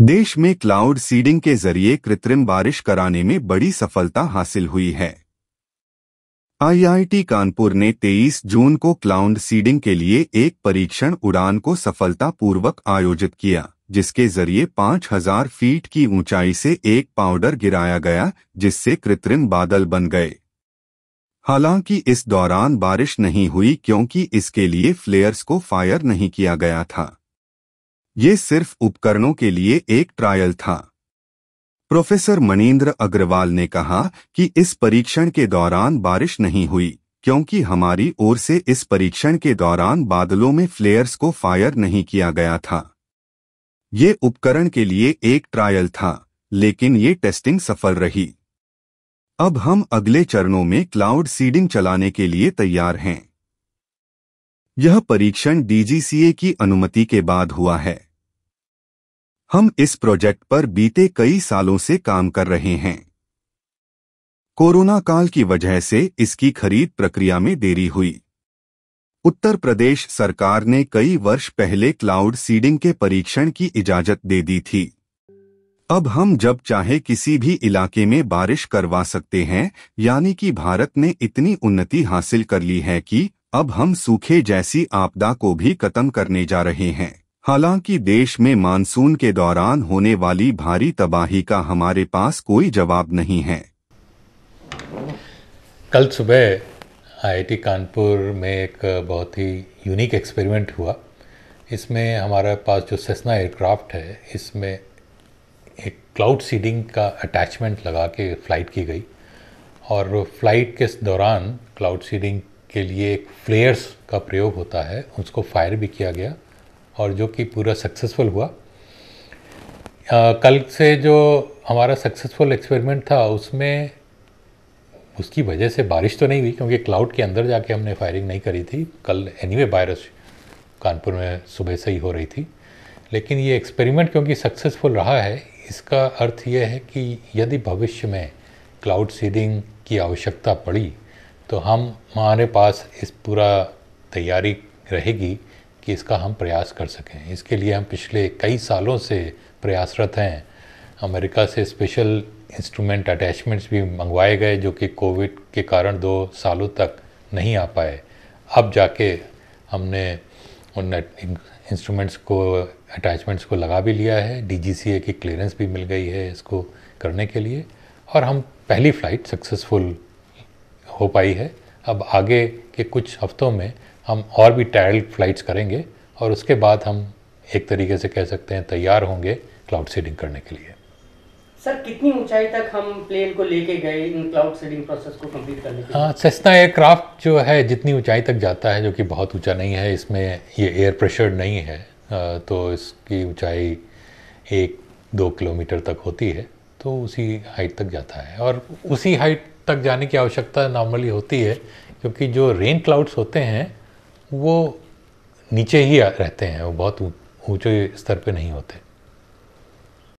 देश में cloud seeding के जरिए कृत्रिम बारिश कराने में बड़ी सफलता हासिल हुई है आईआईटी कानपुर ने 23 जून को क्लाउड सीडिंग के लिए एक परीक्षण उड़ान को सफलतापूर्वक आयोजित किया जिसके जरिए 5000 फीट की ऊंचाई से एक पाउडर गिराया गया जिससे कृत्रिम बादल बन गए हालांकि इस दौरान बारिश नहीं हुई क्योंकि इसके लिए फ्लेयर्स को फायर नहीं किया गया था ये सिर्फ उपकरणों के लिए एक ट्रायल था प्रोफेसर मनीन्द्र अग्रवाल ने कहा कि इस परीक्षण के दौरान बारिश नहीं हुई क्योंकि हमारी ओर से इस परीक्षण के दौरान बादलों में फ्लेयर्स को फायर नहीं किया गया था ये उपकरण के लिए एक ट्रायल था लेकिन ये टेस्टिंग सफल रही अब हम अगले चरणों में क्लाउड सीडिंग चलाने के लिए तैयार हैं यह परीक्षण डीजीसीए की अनुमति के बाद हुआ है हम इस प्रोजेक्ट पर बीते कई सालों से काम कर रहे हैं कोरोना काल की वजह से इसकी खरीद प्रक्रिया में देरी हुई उत्तर प्रदेश सरकार ने कई वर्ष पहले क्लाउड सीडिंग के परीक्षण की इजाजत दे दी थी अब हम जब चाहे किसी भी इलाके में बारिश करवा सकते हैं यानी कि भारत ने इतनी उन्नति हासिल कर ली है कि अब हम सूखे जैसी आपदा को भी खत्म करने जा रहे हैं हालांकि देश में मानसून के दौरान होने वाली भारी तबाही का हमारे पास कोई जवाब नहीं है कल सुबह आईआईटी कानपुर में एक बहुत ही यूनिक एक्सपेरिमेंट हुआ इसमें हमारे पास जो सेसना एयरक्राफ्ट है इसमें एक क्लाउड सीडिंग का अटैचमेंट लगा के फ़्लाइट की गई और फ्लाइट के दौरान क्लाउड सीडिंग के लिए एक फ्लेयर्स का प्रयोग होता है उसको फायर भी किया गया और जो कि पूरा सक्सेसफुल हुआ आ, कल से जो हमारा सक्सेसफुल एक्सपेरिमेंट था उसमें उसकी वजह से बारिश तो नहीं हुई क्योंकि क्लाउड के अंदर जाके हमने फायरिंग नहीं करी थी कल एनीवे बारिश कानपुर में सुबह से ही हो रही थी लेकिन ये एक्सपेरिमेंट क्योंकि सक्सेसफुल रहा है इसका अर्थ यह है कि यदि भविष्य में क्लाउड सीडिंग की आवश्यकता पड़ी तो हम हमारे पास इस पूरा तैयारी रहेगी कि इसका हम प्रयास कर सकें इसके लिए हम पिछले कई सालों से प्रयासरत हैं अमेरिका से स्पेशल इंस्ट्रूमेंट अटैचमेंट्स भी मंगवाए गए जो कि कोविड के कारण दो सालों तक नहीं आ पाए अब जाके हमने उन इंस्ट्रूमेंट्स को अटैचमेंट्स को लगा भी लिया है डी की क्लियरेंस भी मिल गई है इसको करने के लिए और हम पहली फ़्लाइट सक्सेसफुल हो पाई है अब आगे के कुछ हफ्तों में हम और भी ट्रायल फ्लाइट्स करेंगे और उसके बाद हम एक तरीके से कह सकते हैं तैयार होंगे क्लाउड सीडिंग करने के लिए सर कितनी ऊंचाई तक हम प्लेन को लेके गए इन क्लाउड सीडिंग प्रोसेस को कंप्लीट करने के हाँ सेस्ना एयरक्राफ्ट जो है जितनी ऊंचाई तक जाता है जो कि बहुत ऊंचा नहीं है इसमें ये एयर प्रेशर नहीं है तो इसकी ऊंचाई एक दो किलोमीटर तक होती है तो उसी हाइट तक जाता है और उसी हाइट तक जाने की आवश्यकता नॉर्मली होती है क्योंकि जो रेन क्लाउड्स होते हैं वो नीचे ही रहते हैं वो बहुत ऊँचे स्तर पे नहीं होते